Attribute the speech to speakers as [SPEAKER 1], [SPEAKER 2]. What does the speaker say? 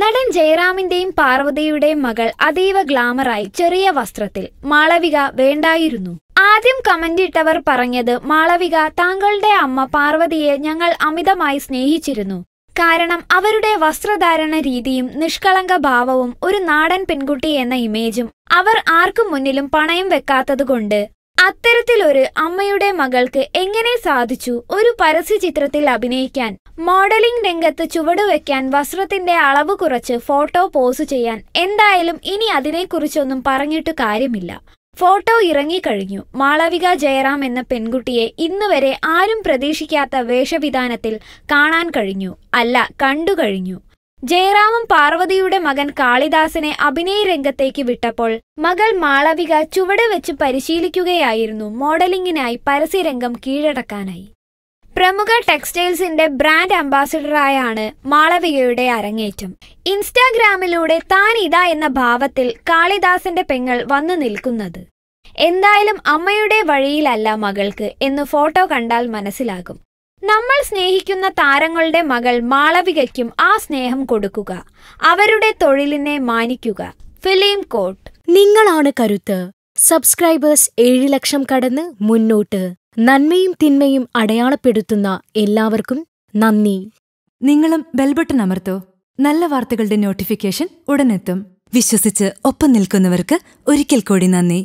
[SPEAKER 1] നടൻ ജയറാമിന്റെയും പാർവതിയുടെയും മകൾ അതീവ ഗ്ലാമറായി ചെറിയ വസ്ത്രത്തിൽ മാളവിക വേണ്ടായിരുന്നു ആദ്യം കമന്റിട്ടവർ ഇട്ടവർ പറഞ്ഞത് മാളവിക താങ്കളുടെ അമ്മ പാർവതിയെ ഞങ്ങൾ അമിതമായി സ്നേഹിച്ചിരുന്നു കാരണം അവരുടെ വസ്ത്രധാരണ രീതിയും നിഷ്കളങ്ക ഭാവവും ഒരു നാടൻ പെൺകുട്ടി എന്ന ഇമേജും അവർ ആർക്കും മുന്നിലും പണയം വെക്കാത്തതുകൊണ്ട് അത്തരത്തിലൊരു അമ്മയുടെ മകൾക്ക് എങ്ങനെ സാധിച്ചു ഒരു പരസ്യ ചിത്രത്തിൽ അഭിനയിക്കാൻ മോഡലിംഗ് രംഗത്ത് ചുവടുവെക്കാൻ വസ്ത്രത്തിന്റെ അളവ് കുറച്ച് ഫോട്ടോ പോസ് ചെയ്യാൻ എന്തായാലും ഇനി അതിനെക്കുറിച്ചൊന്നും പറഞ്ഞിട്ട് കാര്യമില്ല ഫോട്ടോ ഇറങ്ങിക്കഴിഞ്ഞു മാളവിക ജയറാം എന്ന പെൺകുട്ടിയെ ഇന്നുവരെ വരെ ആരും പ്രതീക്ഷിക്കാത്ത വേഷവിധാനത്തിൽ കാണാൻ കഴിഞ്ഞു അല്ല കണ്ടു കഴിഞ്ഞു ജയറാമും പാർവതിയുടെ മകൻ കാളിദാസനെ അഭിനയ രംഗത്തേക്ക് വിട്ടപ്പോൾ മകൾ മാളവിക ചുവടെ വെച്ച് പരിശീലിക്കുകയായിരുന്നു മോഡലിംഗിനായി പരസ്യരംഗം കീഴടക്കാനായി പ്രമുഖ ടെക്സ്റ്റൈൽസിന്റെ ബ്രാൻഡ് അംബാസിഡറായാണ് മാളവികയുടെ അരങ്ങേറ്റം ഇൻസ്റ്റാഗ്രാമിലൂടെ താൻ ഇതാ എന്ന ഭാവത്തിൽ കാളിദാസന്റെ പെങ്ങൾ വന്നു നിൽക്കുന്നത് എന്തായാലും അമ്മയുടെ വഴിയിലല്ല മകൾക്ക് എന്ന് ഫോട്ടോ കണ്ടാൽ മനസ്സിലാകും നമ്മൾ സ്നേഹിക്കുന്ന താരങ്ങളുടെ മകൾ മാളവികയ്ക്കും ആ സ്നേഹം കൊടുക്കുക അവരുടെ തൊഴിലിനെ മാനിക്കുക
[SPEAKER 2] ഫിലിം കോട്ട് നിങ്ങളാണ് കരുത്ത് സബ്സ്ക്രൈബേഴ്സ് ഏഴ് ലക്ഷം കടന്ന് മുന്നോട്ട് നന്മയും തിന്മയും അടയാളപ്പെടുത്തുന്ന എല്ലാവർക്കും നന്ദി നിങ്ങളും ബെൽബട്ടൺ അമർത്തോ നല്ല വാർത്തകളുടെ നോട്ടിഫിക്കേഷൻ ഉടനെത്തും വിശ്വസിച്ച് ഒപ്പം നിൽക്കുന്നവർക്ക് ഒരിക്കൽ കൂടി നന്ദി